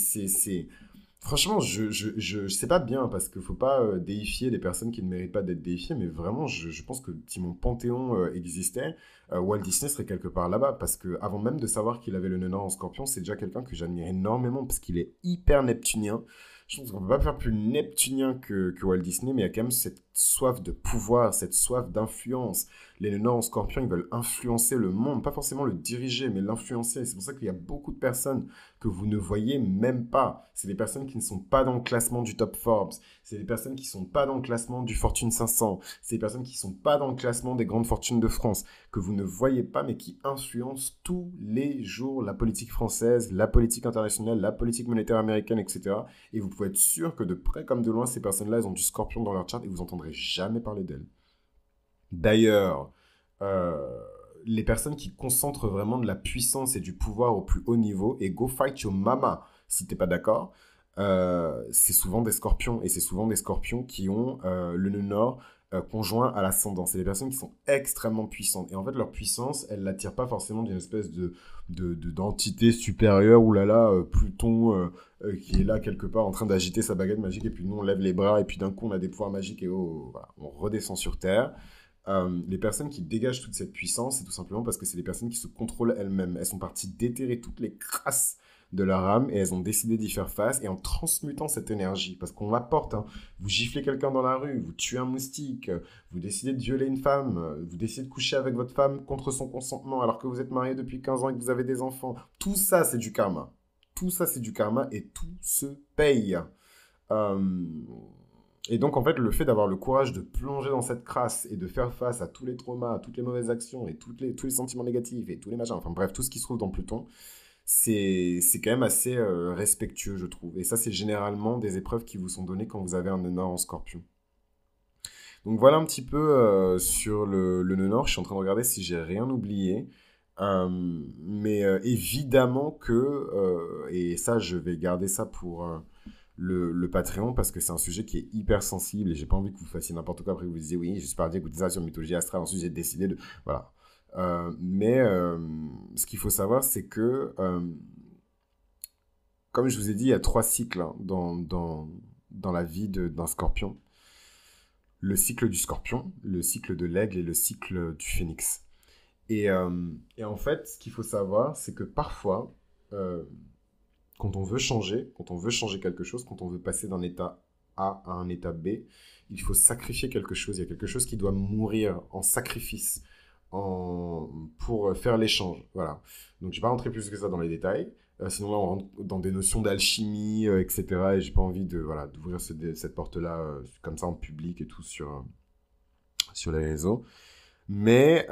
Franchement, je, ne sais pas bien parce qu'il faut pas euh, déifier des personnes qui ne méritent pas d'être déifiées, mais vraiment, je, pense que si mon panthéon euh, existait, euh, Walt Disney serait quelque part là-bas parce que avant même de savoir qu'il avait le nœud en scorpion, c'est déjà quelqu'un que j'admire énormément parce qu'il est hyper neptunien. Je pense qu'on peut pas faire plus neptunien que, que Walt Disney, mais il y a quand même cette soif de pouvoir, cette soif d'influence. Les nains en scorpion, ils veulent influencer le monde, pas forcément le diriger, mais l'influencer. C'est pour ça qu'il y a beaucoup de personnes que vous ne voyez même pas. C'est des personnes qui ne sont pas dans le classement du top Forbes. C'est des personnes qui ne sont pas dans le classement du Fortune 500. C'est des personnes qui ne sont pas dans le classement des grandes fortunes de France, que vous ne voyez pas, mais qui influencent tous les jours la politique française, la politique internationale, la politique monétaire américaine, etc. Et vous pouvez être sûr que de près comme de loin, ces personnes-là, elles ont du scorpion dans leur charte et vous entendrez jamais parlé d'elle. D'ailleurs, euh, les personnes qui concentrent vraiment de la puissance et du pouvoir au plus haut niveau et go fight your mama si t'es pas d'accord, euh, c'est souvent des scorpions et c'est souvent des scorpions qui ont euh, le nœud nord euh, conjoint à l'ascendant. C'est des personnes qui sont extrêmement puissantes. Et en fait, leur puissance, elle l'attire pas forcément d'une espèce de d'entité supérieure, ou là là, euh, Pluton euh, qui est là quelque part en train d'agiter sa baguette magique, et puis nous on lève les bras, et puis d'un coup on a des pouvoirs magiques, et oh, on redescend sur Terre. les personnes qui dégagent toute cette puissance, c'est tout simplement parce que c'est des personnes qui se contrôlent elles-mêmes. Elles sont parties déterrer toutes les crasses de leur âme et elles ont décidé d'y faire face et en transmutant cette énergie, parce qu'on l'apporte, hein. vous giflez quelqu'un dans la rue, vous tuez un moustique, vous décidez de violer une femme, vous décidez de coucher avec votre femme contre son consentement alors que vous êtes marié depuis 15 ans et que vous avez des enfants, tout ça c'est du karma. Tout ça c'est du karma et tout se paye. Hum, et donc, en fait, le fait d'avoir le courage de plonger dans cette crasse et de faire face à tous les traumas, à toutes les mauvaises actions et toutes les, tous les sentiments négatifs et tous les machins, enfin bref, tout ce qui se trouve dans Pluton, c'est quand même assez euh, respectueux, je trouve. Et ça, c'est généralement des épreuves qui vous sont données quand vous avez un nœud nord en scorpion. Donc voilà un petit peu euh, sur le, nœud nord. Je suis en train de regarder si j'ai rien oublié. Euh, mais évidemment que, et ça, je vais garder ça pour le, le, Patreon parce que c'est un sujet qui est hyper sensible et j'ai pas envie que vous fassiez n'importe quoi après vous disiez oui, je suis parti écouter ça sur Mythologie Astrale. Ensuite, j'ai décidé de. Voilà. Euh, mais euh, ce qu'il faut savoir, c'est que, euh, comme je vous ai dit, il y a trois cycles hein, dans, dans, dans, la vie d'un scorpion. Le cycle du scorpion, le cycle de l'aigle et le cycle du phénix. Et, et, en fait, ce qu'il faut savoir, c'est que parfois, quand on veut changer, quand on veut changer quelque chose, quand on veut passer d'un état A à un état B, il faut sacrifier quelque chose. Il y a quelque chose qui doit mourir en sacrifice pour faire l'échange. Voilà. Donc, je vais pas rentrer plus que ça dans les détails. Euh, sinon, là, on rentre dans des notions d'alchimie, euh, etc. Et j'ai pas envie de voilà d'ouvrir cette porte-là euh, comme ça en public et tout sur, sur les réseaux. Mais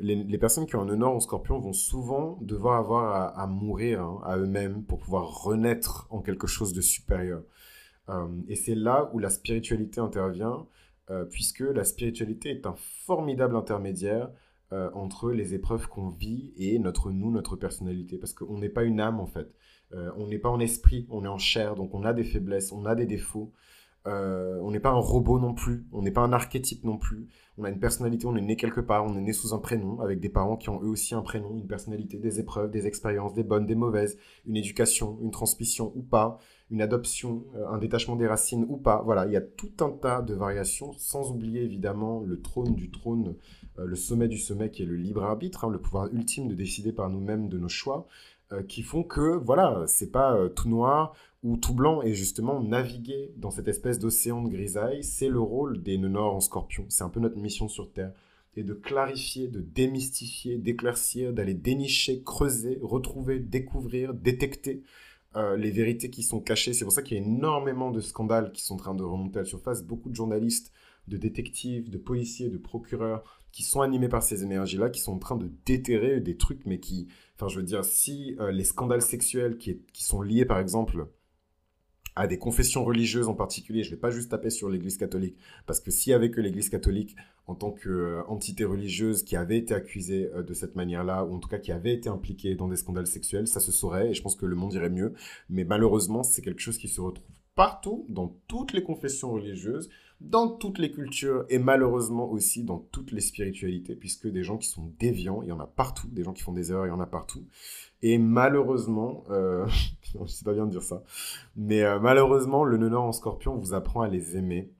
les, personnes qui ont un honneur en scorpion vont souvent devoir avoir à, mourir hein, à eux-mêmes pour pouvoir renaître en quelque chose de supérieur. et c'est là où la spiritualité intervient, puisque la spiritualité est un formidable intermédiaire euh, entre les épreuves qu'on vit et notre nous, notre personnalité. Parce qu'on n'est pas une âme, en fait. Euh, on n'est pas en esprit, on est en chair. Donc on a des faiblesses, on a des défauts. Euh, on n'est pas un robot non plus, on n'est pas un archétype non plus. On a une personnalité, on est né quelque part, on est né sous un prénom, avec des parents qui ont eux aussi un prénom, une personnalité, des épreuves, des expériences, des bonnes, des mauvaises, une éducation, une transmission ou pas, une adoption, un détachement des racines ou pas. Voilà, il y a tout un tas de variations, sans oublier évidemment le trône du trône euh, le sommet du sommet qui est le libre arbitre, hein, le pouvoir ultime de décider par nous-mêmes de nos choix, euh, qui font que, voilà, c'est pas euh, tout noir ou tout blanc, et justement, naviguer dans cette espèce d'océan de grisaille, c'est le rôle des nords en scorpion, c'est un peu notre mission sur Terre, et de clarifier, de démystifier, d'éclaircir, d'aller dénicher, creuser, retrouver, découvrir, détecter les vérités qui sont cachées. C'est pour ça qu'il y a énormément de scandales qui sont en train de remonter à la surface, beaucoup de journalistes de détectives, de policiers, de procureurs qui sont animés par ces énergies-là, qui sont en train de déterrer des trucs, mais qui, enfin, je veux dire, si euh, les scandales sexuels qui, sont liés, par exemple, à des confessions religieuses en particulier, je ne vais pas juste taper sur l'Église catholique, parce que s'il n'y avait que l'Église catholique en tant qu'entité euh, religieuse qui avait été accusée euh, de cette manière-là, ou en tout cas qui avait été impliquée dans des scandales sexuels, ça se saurait, et je pense que le monde irait mieux. Mais malheureusement, c'est quelque chose qui se retrouve partout, dans toutes les confessions religieuses, dans toutes les cultures et malheureusement aussi dans toutes les spiritualités, puisque des gens qui sont déviants, il y en a partout, des gens qui font des erreurs, il y en a partout. Et malheureusement, je je sais pas bien de dire ça, mais euh, malheureusement, le nœud en scorpion vous apprend à les aimer.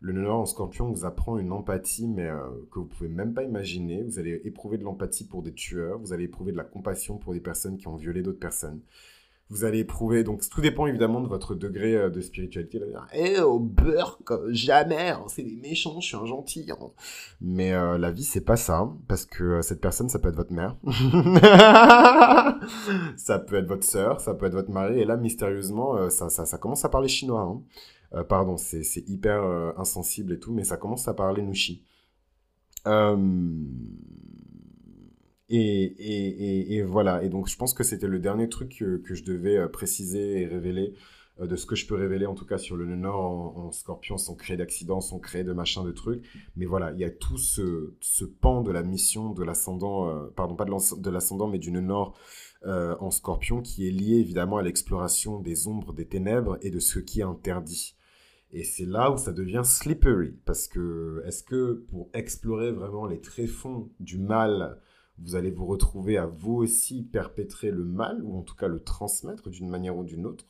Le nœud en scorpion vous apprend une empathie, mais euh, que vous pouvez même pas imaginer. Vous allez éprouver de l'empathie pour des tueurs, vous allez éprouver de la compassion pour des personnes qui ont violé d'autres personnes vous allez éprouver. Donc, tout dépend évidemment de votre degré euh, de spiritualité. Eh, au beurre, jamais, hein, c'est des méchants, je suis un gentil. Hein. Mais euh, la vie, c'est pas ça, hein, parce que euh, cette personne, ça peut être votre mère, ça peut être votre sœur, ça peut être votre mari, et là, mystérieusement, ça, ça, ça, commence à parler chinois. pardon, c'est hyper insensible et tout, mais ça commence à parler Nushi. Euh et, voilà. Et donc, je pense que c'était le dernier truc que, je devais euh, préciser et révéler euh, de ce que je peux révéler en tout cas sur le Nord en, scorpion sans créer d'accidents, sans créer de machin, de trucs. Mais voilà, il y a tout ce, pan de la mission de l'ascendant, euh, pardon, pas de l'ascendant, mais du Nord en scorpion qui est lié évidemment à l'exploration des ombres, des ténèbres et de ce qui est interdit. Et c'est là où ça devient slippery, parce que est-ce que pour explorer vraiment les tréfonds du mal, vous allez vous retrouver à vous aussi perpétrer le mal, ou en tout cas le transmettre d'une manière ou d'une autre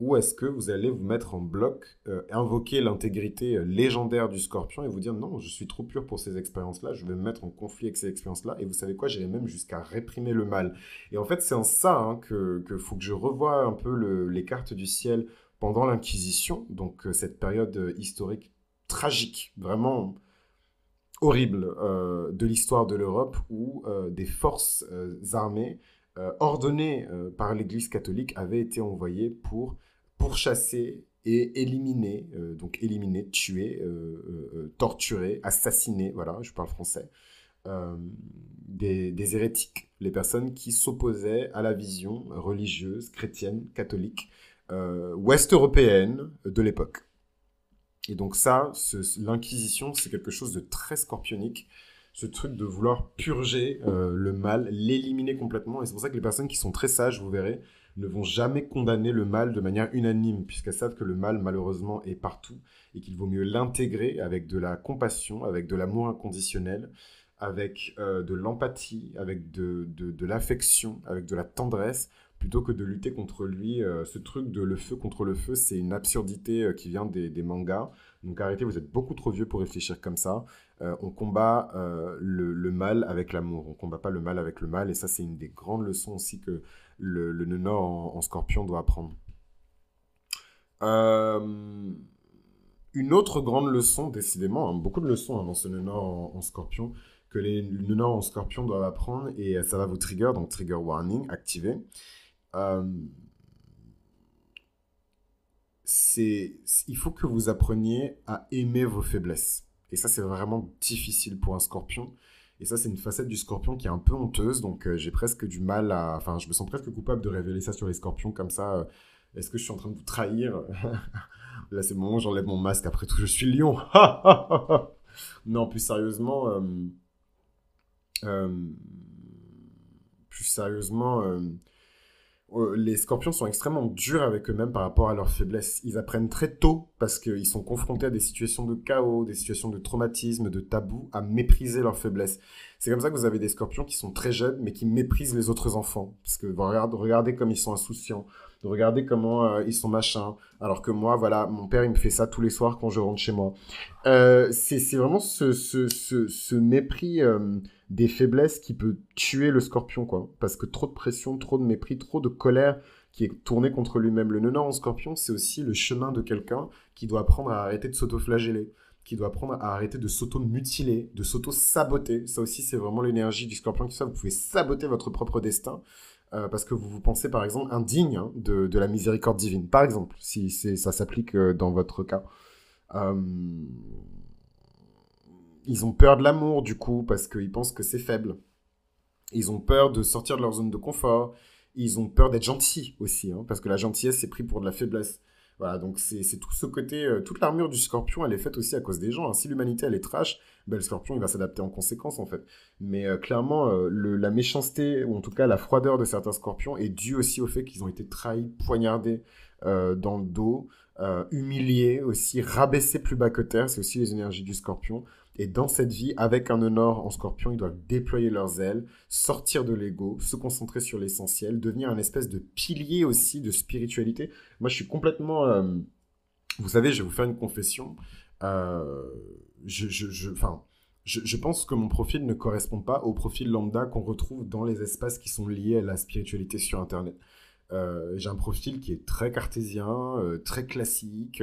Ou est-ce que vous allez vous mettre en bloc, euh, invoquer l'intégrité euh, légendaire du scorpion et vous dire non, je suis trop pur pour ces expériences-là, je vais me mettre en conflit avec ces expériences-là, et vous savez quoi, j'irai même jusqu'à réprimer le mal. Et en fait, c'est en ça hein, que, faut que je revoie un peu les cartes du ciel pendant l'Inquisition, donc euh, cette période historique tragique, vraiment horrible euh, de l'histoire de l'Europe où euh, des forces euh, armées ordonnées par l'Église catholique avaient été envoyées pour pourchasser et éliminer, donc éliminer, tuer, torturer, assassiner, voilà, je parle français, des, hérétiques, les personnes qui s'opposaient à la vision religieuse, chrétienne, catholique, ouest-européenne de l'époque. Et donc ça, l'inquisition, c'est quelque chose de très scorpionique, ce truc de vouloir purger euh, le mal, l'éliminer complètement. Et c'est pour ça que les personnes qui sont très sages, vous verrez, ne vont jamais condamner le mal de manière unanime, puisqu'elles savent que le mal, malheureusement, est partout, et qu'il vaut mieux l'intégrer avec de la compassion, avec de l'amour inconditionnel, avec euh, de l'empathie, avec de l'affection, avec de la tendresse, plutôt que de lutter contre lui. Euh, ce truc de le feu contre le feu, c'est une absurdité euh, qui vient des, mangas. Donc arrêtez, vous êtes beaucoup trop vieux pour réfléchir comme ça. Euh, on combat le, mal avec l'amour, on combat pas le mal avec le mal. Et ça, c'est une des grandes leçons aussi que le, le en, scorpion doit apprendre. une autre grande leçon, décidément, hein, beaucoup de leçons hein, dans ce nœud en, scorpion, que les nœuds en scorpion doivent apprendre, et ça va vous trigger, donc trigger warning, activé. Euh, c'est, il faut que vous appreniez à aimer vos faiblesses. Et ça, c'est vraiment difficile pour un scorpion. Et ça, c'est une facette du scorpion qui est un peu honteuse. Donc, euh, j'ai presque du mal à. Enfin, je me sens presque coupable de révéler ça sur les scorpions. Comme ça, euh, est-ce que je suis en train de vous trahir Là, c'est le moment où j'enlève mon masque. Après tout, je suis lion. non, plus sérieusement. plus sérieusement euh, les scorpions sont extrêmement durs avec eux-mêmes par rapport à leurs faiblesses. Ils apprennent très tôt, parce qu'ils sont confrontés à des situations de chaos, des situations de traumatisme, de tabou, à mépriser leurs faiblesses. C'est comme ça que vous avez des scorpions qui sont très jeunes, mais qui méprisent les autres enfants. Parce que regardez, comme ils sont insouciants, regardez comment euh, ils sont machins. Alors que moi, voilà, mon père, il me fait ça tous les soirs quand je rentre chez moi. Euh, c'est vraiment ce, ce, ce mépris des faiblesses qui peut tuer le scorpion, quoi. Parce que trop de pression, trop de mépris, trop de colère qui est tournée contre lui-même. Le nœud en scorpion, c'est aussi le chemin de quelqu'un qui doit apprendre à arrêter de s'auto-flageller. qui doit apprendre à arrêter de s'auto-mutiler, de s'auto-saboter. Ça aussi, c'est vraiment l'énergie du scorpion qui ça. Vous pouvez saboter votre propre destin. Euh, parce que vous vous pensez par exemple indigne hein, de, la miséricorde divine, par exemple, si ça s'applique euh, dans votre cas. Euh, ils ont peur de l'amour, du coup, parce qu'ils pensent que c'est faible. Ils ont peur de sortir de leur zone de confort. Ils ont peur d'être gentils aussi, hein, parce que la gentillesse, c'est pris pour de la faiblesse. Voilà, donc c'est tout ce côté, euh, toute l'armure du scorpion, elle est faite aussi à cause des gens. Hein. Si l'humanité, elle est trash, ben, le scorpion, il va s'adapter en conséquence, en fait. Mais euh, clairement, euh, la méchanceté, ou en tout cas la froideur de certains scorpions, est due aussi au fait qu'ils ont été trahis, poignardés dans le dos, humiliés aussi, rabaissés plus bas que terre. C'est aussi les énergies du scorpion. Et dans cette vie, avec un honneur en scorpion, ils doivent déployer leurs ailes, sortir de l'ego, se concentrer sur l'essentiel, devenir un espèce de pilier aussi de spiritualité. Moi, je suis complètement... Euh, vous savez, je vais vous faire une confession. Euh, je, je, je, pense que mon profil ne correspond pas au profil lambda qu'on retrouve dans les espaces qui sont liés à la spiritualité sur Internet. Euh, j'ai un profil qui est très cartésien, très classique,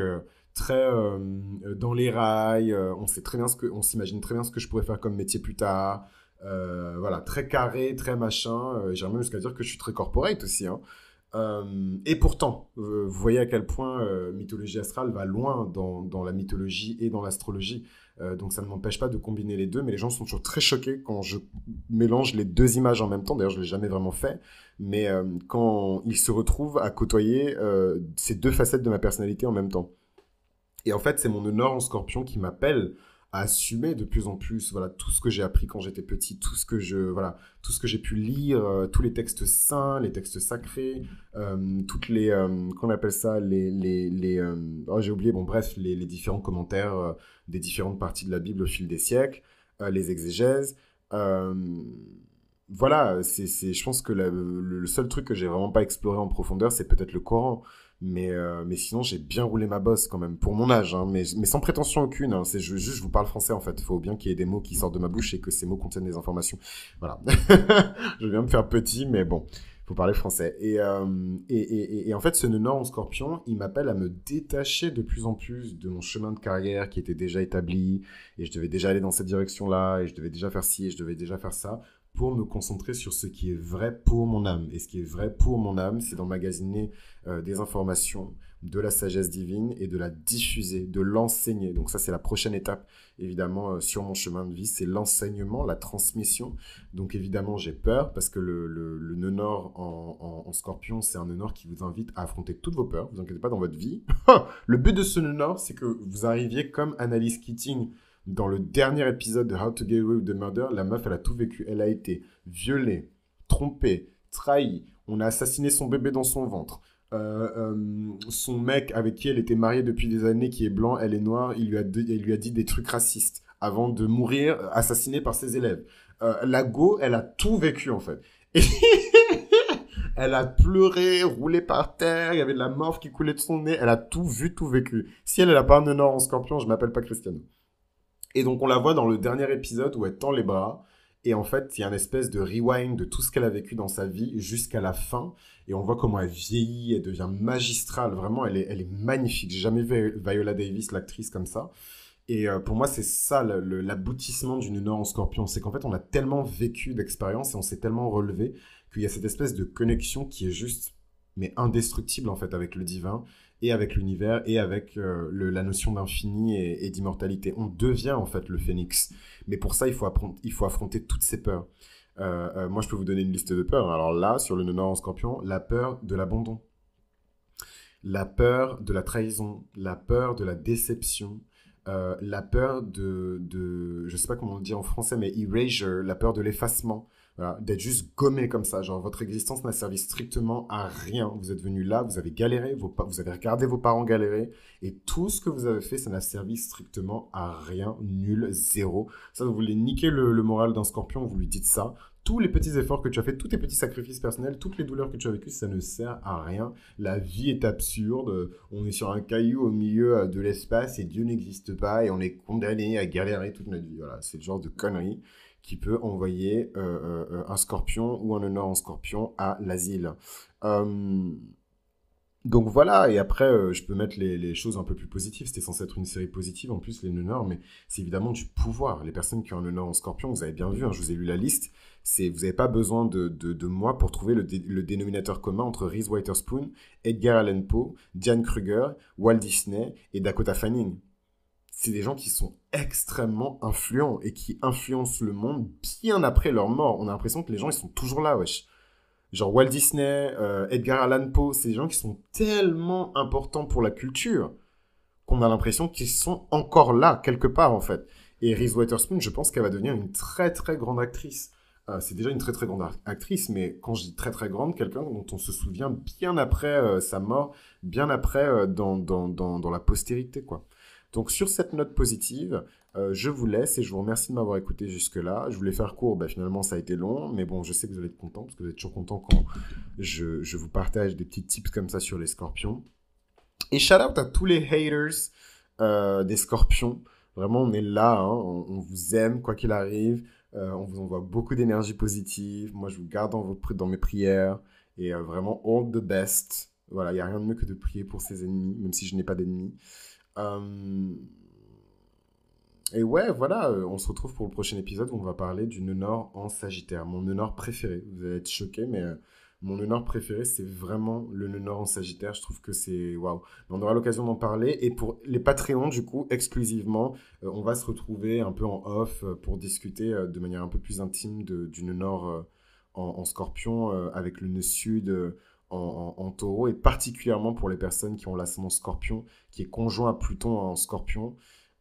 très euh, euh, dans les rails. Euh, on sait très bien ce que, on s'imagine très bien ce que je pourrais faire comme métier plus tard. voilà, très carré, très machin. j'ai même jusqu'à dire que je suis très corporate aussi. Hein. et pourtant, vous voyez à quel point mythologie astrale va loin dans, dans la mythologie et dans l'astrologie. donc ça ne m'empêche pas de combiner les deux, mais les gens sont toujours très choqués quand je mélange les deux images en même temps. D'ailleurs, je ne l'ai jamais vraiment fait, mais quand ils se retrouvent à côtoyer ces deux facettes de ma personnalité en même temps. Et en fait, c'est mon honneur en scorpion qui m'appelle à assumer de plus en plus voilà tout ce que j'ai appris quand j'étais petit tout ce que je voilà tout ce que j'ai pu lire euh, tous les textes saints les textes sacrés euh, toutes les euh, qu'on appelle ça les les, oh, j'ai oublié bon bref les, différents commentaires des différentes parties de la Bible au fil des siècles les exégèses voilà, c'est, je pense que le seul truc que j'ai vraiment pas exploré en profondeur, c'est peut-être le Coran. Mais, euh, mais sinon, j'ai bien roulé ma bosse quand même, pour mon âge, hein, mais, mais, sans prétention aucune. Hein, c'est juste, je vous parle français en fait. Il faut bien qu'il y ait des mots qui sortent de ma bouche et que ces mots contiennent des informations. Voilà. je viens me faire petit, mais bon, faut parler français. Et, euh, et, et, en fait, ce nœud en scorpion, il m'appelle à me détacher de plus en plus de mon chemin de carrière qui était déjà établi, et je devais déjà aller dans cette direction-là, et je devais déjà faire ci, et je devais déjà faire ça, pour me concentrer sur ce qui est vrai pour mon âme. Et ce qui est vrai pour mon âme, c'est d'emmagasiner euh, des informations, de la sagesse divine et de la diffuser, de l'enseigner. Donc ça, c'est la prochaine étape, évidemment, euh, sur mon chemin de vie, c'est l'enseignement, la transmission. Donc évidemment, j'ai peur parce que le, nœud nord en, scorpion, c'est un nœud nord qui vous invite à affronter toutes vos peurs. Vous inquiétez pas dans votre vie. le but de ce nœud nord, c'est que vous arriviez comme Annalise Keating dans le dernier épisode de How to Get Away with the Murder, la meuf, elle a tout vécu. Elle a été violée, trompée, trahie. On a assassiné son bébé dans son ventre. Euh, euh, son mec avec qui elle était mariée depuis des années, qui est blanc, elle est noire, il lui a, lui a dit des trucs racistes avant de mourir assassinée par ses élèves. Euh, la Go, elle a tout vécu en fait. elle a pleuré, roulé par terre, il y avait de la morve qui coulait de son nez, elle a tout vu, tout vécu. Si elle n'a pas un honneur en scorpion, je m'appelle pas Cristiano. Et donc on la voit dans le dernier épisode où elle tend les bras. Et en fait, il y a une espèce de rewind de tout ce qu'elle a vécu dans sa vie jusqu'à la fin. Et on voit comment elle vieillit, elle devient magistrale. Vraiment, elle est, elle est magnifique. jamais vu Viola Davis, l'actrice, comme ça. Et euh, pour moi, c'est ça l'aboutissement d'une Noire en scorpion. C'est qu'en fait, on a tellement vécu d'expérience et on s'est tellement relevé qu'il y a cette espèce de connexion qui est juste, mais indestructible en fait, avec le divin et avec l'univers et avec euh, la notion d'infini et, d'immortalité. On devient en fait le phénix. Mais pour ça, il faut, affronter, il faut affronter toutes ces peurs. Euh, euh, moi, je peux vous donner une liste de peurs. Alors là, sur le nœud en scorpion, la peur de l'abandon, la peur de la trahison, la peur de la déception, la peur de, de, je sais pas comment on le dit en français, mais erasure, la peur de l'effacement, d'être juste gommé comme ça. Genre, votre existence n'a servi strictement à rien. Vous êtes venu là, vous avez galéré, vous avez regardé vos parents galérer, et tout ce que vous avez fait, ça n'a servi strictement à rien, nul, zéro. Ça, vous voulez niquer le, moral d'un scorpion, vous lui dites ça. Tous les petits efforts que tu as fait, tous tes petits sacrifices personnels, toutes les douleurs que tu as vécues, ça ne sert à rien. La vie est absurde. On est sur un caillou au milieu euh, de l'espace et Dieu n'existe pas et on est condamné à galérer toute notre vie. Voilà, c'est le genre de conneries qui peut envoyer euh, euh, euh, un scorpion ou un honneur en scorpion à l'asile. donc voilà, et après, je peux mettre les, choses un peu plus positives. C'était censé être une série positive en plus, les honneurs, mais c'est évidemment du pouvoir. Les personnes qui ont un honneur en scorpion, vous avez bien vu, hein, je vous ai lu la liste, c'est vous n'avez pas besoin de, moi pour trouver le, dénominateur commun entre Reese Witherspoon, Edgar Allan Poe, Diane Kruger, Walt Disney et Dakota Fanning c'est des gens qui sont extrêmement influents et qui influencent le monde bien après leur mort. On a l'impression que les gens, ils sont toujours là, wesh. Genre Walt Disney, euh, Edgar Allan Poe, c'est des gens qui sont tellement importants pour la culture qu'on a l'impression qu'ils sont encore là, quelque part, en fait. Et Reese Witherspoon, je pense qu'elle va devenir une très, très grande actrice. Euh, c'est déjà une très, très grande actrice, mais quand je dis très, très grande, quelqu'un dont on se souvient bien après euh, sa mort, bien après dans, dans, dans, la postérité, quoi. Donc sur cette note positive, euh, je vous laisse et je vous remercie de m'avoir écouté jusque-là. Je voulais faire court, bah, finalement ça a été long, mais bon, je sais que vous allez être content parce que vous êtes toujours content quand je, vous partage des petits tips comme ça sur les scorpions. Et shout out à tous les haters euh, des scorpions. Vraiment, on est là, hein, on, vous aime quoi qu'il arrive. Euh, on vous envoie beaucoup d'énergie positive. Moi, je vous garde dans, dans mes prières. Et vraiment, all the best. Voilà, il n'y a rien de mieux que de prier pour ses ennemis, même si je n'ai pas d'ennemis. Euh, et ouais, voilà, euh, on se retrouve pour le prochain épisode où on va parler du nœud nord en Sagittaire. Mon nœud nord préféré, vous allez être choqués, mais euh, mon nœud nord préféré, c'est vraiment le nœud nord en Sagittaire. Je trouve que c'est waouh. On aura l'occasion d'en parler. Et pour les Patreons, du coup, exclusivement, on va se retrouver un peu en off pour discuter de manière un peu plus intime de, du nœud nord en, en, scorpion avec le nœud sud en, taureau, et particulièrement pour les personnes qui ont l'ascendant scorpion, qui est conjoint à Pluton en scorpion,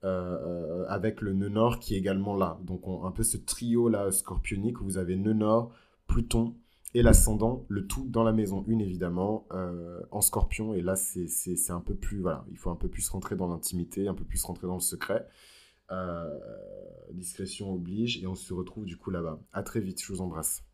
euh, euh, avec le nœud nord qui est également là. Donc un peu ce trio-là scorpionique où vous avez nœud nord, Pluton et l'ascendant, le tout dans la maison une évidemment, euh, en scorpion, et là c'est un peu plus, voilà, il faut un peu plus rentrer dans l'intimité, un peu plus rentrer dans le secret. discrétion oblige, et on se retrouve du coup là-bas. À très vite, je vous embrasse.